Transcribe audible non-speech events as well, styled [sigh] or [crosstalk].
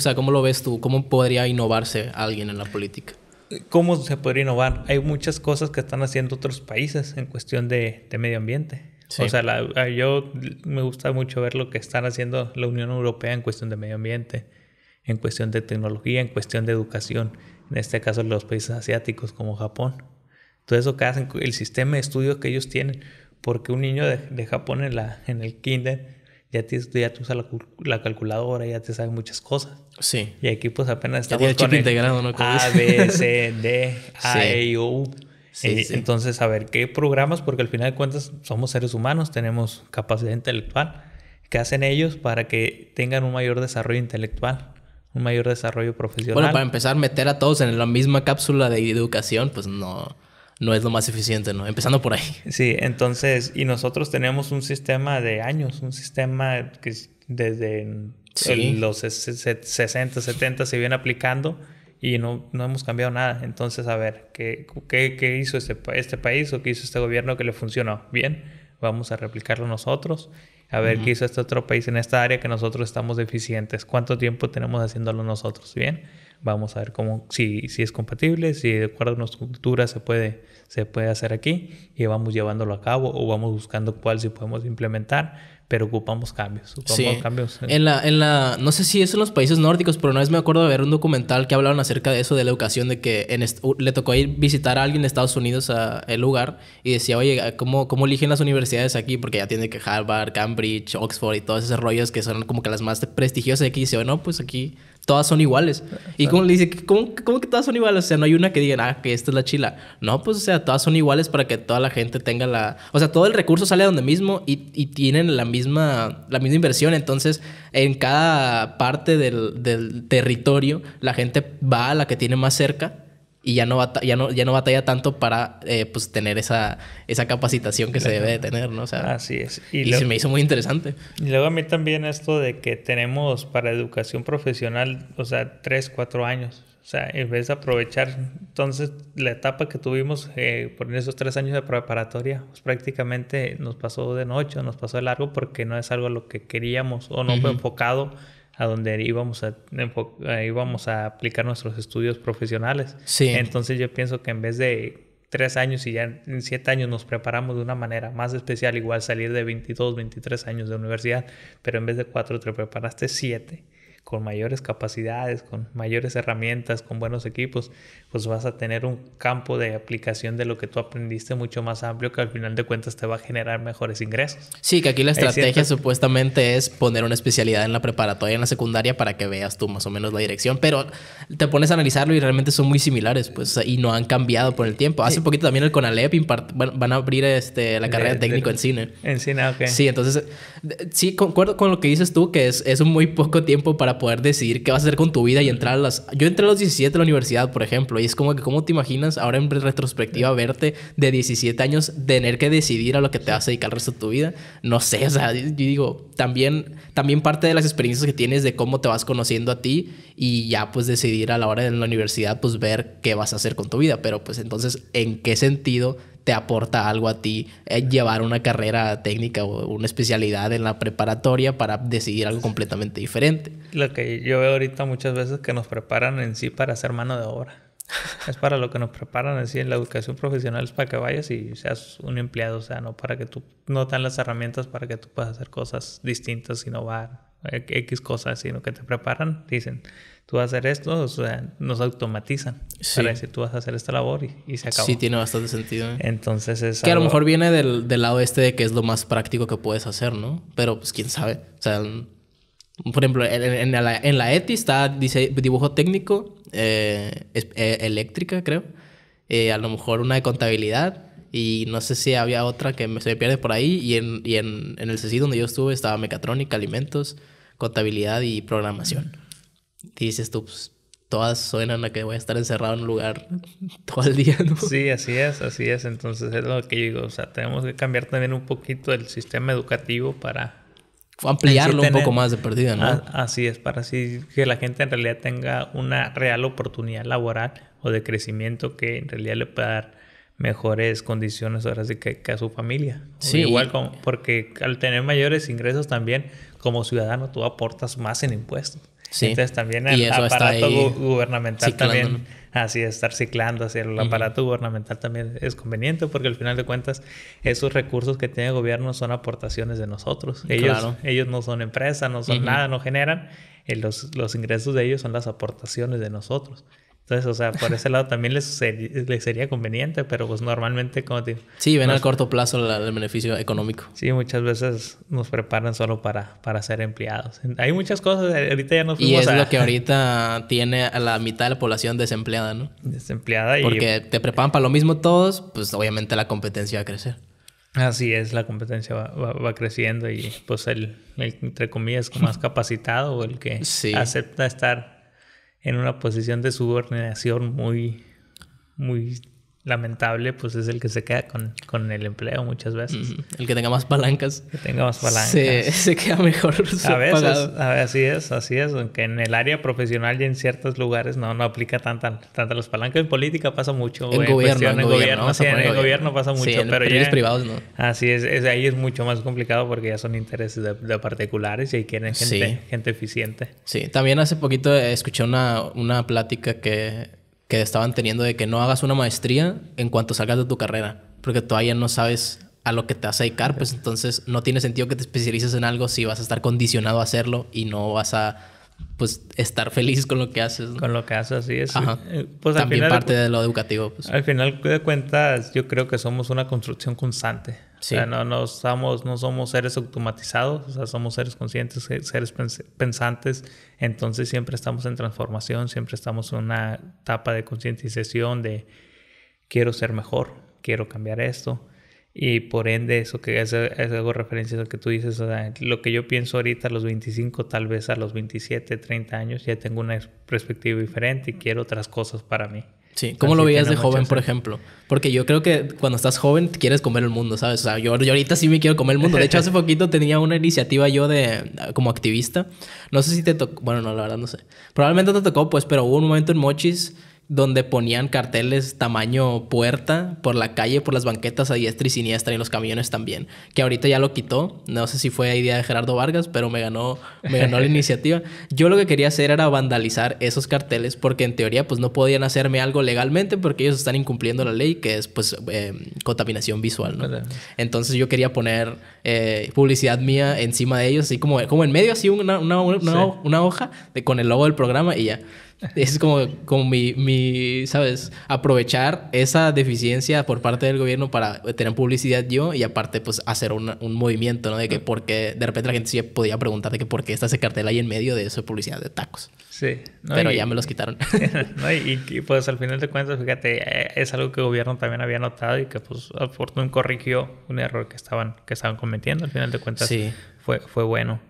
O sea, ¿cómo lo ves tú? ¿Cómo podría innovarse alguien en la política? ¿Cómo se podría innovar? Hay muchas cosas que están haciendo otros países en cuestión de, medio ambiente. O sea, yo me gusta mucho ver lo que están haciendo la Unión Europea en cuestión de medio ambiente, en cuestión de tecnología, en cuestión de educación, en este caso los países asiáticos como Japón. Todo eso que hacen, el sistema de estudios que ellos tienen, porque un niño de, Japón en, la, en el kinder ya te ya tú usas la, calculadora, ya te saben muchas cosas. Sí. Y aquí pues apenas estamos con el A, B, [laughs] C, D, A, E, O, U. Eh, sí, Entonces, a ver, ¿qué programas? Porque al final de cuentas somos seres humanos, tenemos capacidad intelectual. ¿Qué hacen ellos para que tengan un mayor desarrollo intelectual? Un mayor desarrollo profesional. Bueno, para empezar, meter a todos en la misma cápsula de educación, pues no no es lo más eficiente, ¿no? Empezando por ahí. Sí, entonces, y nosotros tenemos un sistema de años, un sistema que desde los 60, 70 se viene aplicando y no, no hemos cambiado nada. Entonces, a ver, ¿qué, qué, qué hizo este, este país o qué hizo este gobierno que le funcionó? Bien, vamos a replicarlo nosotros. A ver qué hizo este otro país en esta área que nosotros estamos deficientes. ¿Cuánto tiempo tenemos haciéndolo nosotros? Bien Vamos a ver cómo, si, si es compatible, si de acuerdo a nuestra estructura se puede, se puede hacer aquí y vamos llevándolo a cabo o vamos buscando cuál si podemos implementar pero ocupamos cambios. Ocupamos sí. cambios. En la, en la, no sé si es en los países nórdicos, pero una vez me acuerdo de ver un documental que hablaban acerca de eso, de la educación, de que en le tocó ir visitar a alguien de Estados Unidos a el lugar y decía, oye, ¿cómo, ¿cómo eligen las universidades aquí? Porque ya tiene que Harvard, Cambridge, Oxford y todos esos rollos que son como que las más prestigiosas. Y aquí dice, bueno, oh, pues aquí todas son iguales. Y como le dice, ¿cómo, que todas son iguales? O sea, no hay una que diga, ah, que esta es la chila. No, pues, o sea, todas son iguales para que toda la gente tenga la... O sea, todo el recurso sale de donde mismo y, y tienen la misma misma, la misma inversión. Entonces, en cada parte del, del territorio, la gente va a la que tiene más cerca y ya no, ya no, ya no batalla tanto para eh, pues, tener esa, esa capacitación que se debe de tener, ¿no? O sea, Así es. Y, se me hizo muy interesante. Y luego a mí también esto de que tenemos para educación profesional, o sea, tres, cuatro años. O sea, en vez de aprovechar entonces, la etapa que tuvimos eh, por esos tres años de preparatoria, pues prácticamente nos pasó de noche, nos pasó de largo porque no es algo a lo que queríamos o no fue enfocado a donde íbamos a, íbamos a aplicar nuestros estudios profesionales. Entonces, yo pienso que en vez de tres años y ya en siete años nos preparamos de una manera más especial, igual salir de 22, 23 años de universidad, pero en vez de cuatro te preparaste siete con mayores capacidades, con mayores herramientas, con buenos equipos, pues vas a tener un campo de aplicación de lo que tú aprendiste mucho más amplio que al final de cuentas te va a generar mejores ingresos. Sí, que aquí la estrategia supuestamente es poner una especialidad en la preparatoria, en la secundaria, para que veas tú más o menos la dirección, pero te pones a analizarlo y realmente son muy similares, pues, y no han cambiado por el tiempo. Hace un poquito también el CONALEP van a abrir este, la carrera técnico en cine. En cine, ok. Sí, entonces, sí, concuerdo con lo que dices tú, que es, es un muy poco tiempo para poder decidir qué vas a hacer con tu vida y entrar a las... Yo entré a los 17 a la universidad, por ejemplo, y es como que, ¿cómo te imaginas ahora en retrospectiva verte de 17 años tener que decidir a lo que te vas a dedicar el resto de tu vida? No sé, o sea, yo digo, también, también parte de las experiencias que tienes de cómo te vas conociendo a ti y ya pues decidir a la hora de la universidad pues ver qué vas a hacer con tu vida, pero pues entonces, ¿en qué sentido te aporta algo a ti eh, llevar una carrera técnica o una especialidad en la preparatoria para decidir algo completamente diferente. Lo que yo veo ahorita muchas veces que nos preparan en sí para ser mano de obra. Es para lo que nos preparan sí en la educación profesional, es para que vayas y seas un empleado, o sea, no para que tú no dan las herramientas para que tú puedas hacer cosas distintas, innovar, X cosas, sino que te preparan, dicen, tú vas a hacer esto, o sea, nos automatizan sí. para decir, tú vas a hacer esta labor y, se acabó. Sí, tiene bastante sentido. ¿eh? Entonces es... Que a lo mejor viene del, lado este de que es lo más práctico que puedes hacer, ¿no? Pero pues quién sabe. O sea, mm, por ejemplo, en, la, en ETI está dibujo técnico, eh, eh, eléctrica, creo. a lo mejor una de contabilidad y no sé si había otra que me, se me pierde por ahí. Y en, y en, en el CECI donde yo estuve estaba mecatrónica, alimentos, contabilidad y programación. Y dices tú, pues, todas suenan a que voy a estar encerrado en un lugar [laughs] todo el día, ¿no? Sí, así es, así es. Entonces es lo que yo digo, o sea, tenemos que cambiar también un poquito el sistema educativo para... Ampliarlo un poco más de perdida, ¿no? Ah, así es, para así que la gente en realidad tenga una real oportunidad laboral o de crecimiento que en realidad le pueda dar mejores condiciones ahora sí que, a su familia. Sí. Igual porque al tener mayores ingresos también como ciudadano tú aportas más en impuestos. Sí. Entonces también el aparato gubernamental también, así estar ciclando hacia el aparato gubernamental también es conveniente porque al final de cuentas esos recursos que tiene el gobierno son aportaciones de nosotros. Ellos, ellos no son empresas, no son nada, no generan. Eh, los, los ingresos de ellos son las aportaciones de nosotros. Entonces, o sea, por ese lado también les, sería conveniente, pero pues normalmente, como digo. Sí, ven al corto plazo el beneficio económico. Sí, muchas veces nos preparan solo para, para ser empleados. Hay muchas cosas, eh, ahorita ya nos fuimos Y es lo que [laughs] ahorita tiene a la mitad de la población desempleada, ¿no? Desempleada y. Porque te preparan para lo mismo todos, pues obviamente la competencia va a crecer. Así es, la competencia va, creciendo y pues el, entre comillas, más capacitado o el que acepta estar en una posición de subordinación muy, muy lamentable, pues es el que se queda con, el empleo muchas veces. el que tenga más palancas. que tenga más palancas. Se, se queda mejor. A veces, así es, así es. Aunque en el área profesional y en ciertos lugares no, no aplica tanta, tanta las palancas. En política pasa mucho. En, gobierno, en, gobierno, en, gobierno. pasa mucho. en pero privados no. Así es, ahí es mucho más complicado porque ya son intereses de, particulares y ahí quieren gente, gente eficiente. Sí, también hace poquito escuché una, una plática que que estaban teniendo de que no hagas una maestría en cuanto salgas de tu carrera, porque todavía no sabes a lo que te vas a dedicar, pues entonces no tiene sentido que te especialices en algo si vas a estar condicionado a hacerlo y no vas a pues estar feliz con lo que haces. Con lo que haces, así es. Eh, pues También parte de lo educativo. Pues. Al final de cuentas, yo creo que somos una construcción constante. O sea, no, no, somos, no somos seres automatizados, sea, somos seres conscientes, seres pensantes. Entonces siempre estamos en transformación, siempre estamos en una etapa de concientización de quiero ser mejor, quiero cambiar esto. Y por ende, eso que es, algo referencia a lo que tú dices, o sea, lo que yo pienso ahorita a los 25, tal vez a los 27, 30 años, ya tengo una perspectiva diferente y quiero otras cosas para mí. Sí, ¿cómo lo veías de joven, por ejemplo? Porque yo creo que cuando estás joven quieres comer el mundo, ¿sabes? O sea, yo, yo, ahorita sí me quiero comer el mundo. De hecho, hace [laughs] poquito tenía una iniciativa yo de como activista. No sé si te tocó, bueno, no, la verdad no sé. Probablemente te tocó, pues, pero hubo un momento en Mochis donde ponían carteles tamaño puerta por la calle, por las banquetas a diestra y siniestra y los camiones también, que ahorita ya lo quitó, no sé si fue idea de Gerardo Vargas, pero me ganó, me ganó la [laughs] iniciativa. Yo lo que quería hacer era vandalizar esos carteles porque en teoría pues no podían hacerme algo legalmente porque ellos están incumpliendo la ley que es pues em, contaminación visual, Entonces yo quería poner eh, publicidad mía encima de ellos, así como, como en medio, así una, hoja de, con el logo del programa y ya es como, como mi, mi, ¿sabes? Aprovechar esa deficiencia por parte del gobierno para tener publicidad yo y aparte, pues, hacer un, movimiento, ¿no? De que porque de repente la gente sí podía preguntar de que por qué está ese cartel ahí en medio de eso publicidad de tacos. Sí. Pero ya me los quitaron. [laughs] y, pues al final de cuentas, fíjate, eh, es algo que el gobierno también había notado y que pues Fortune corrigió un error que estaban, que estaban cometiendo. Al final de cuentas sí. fue, fue bueno.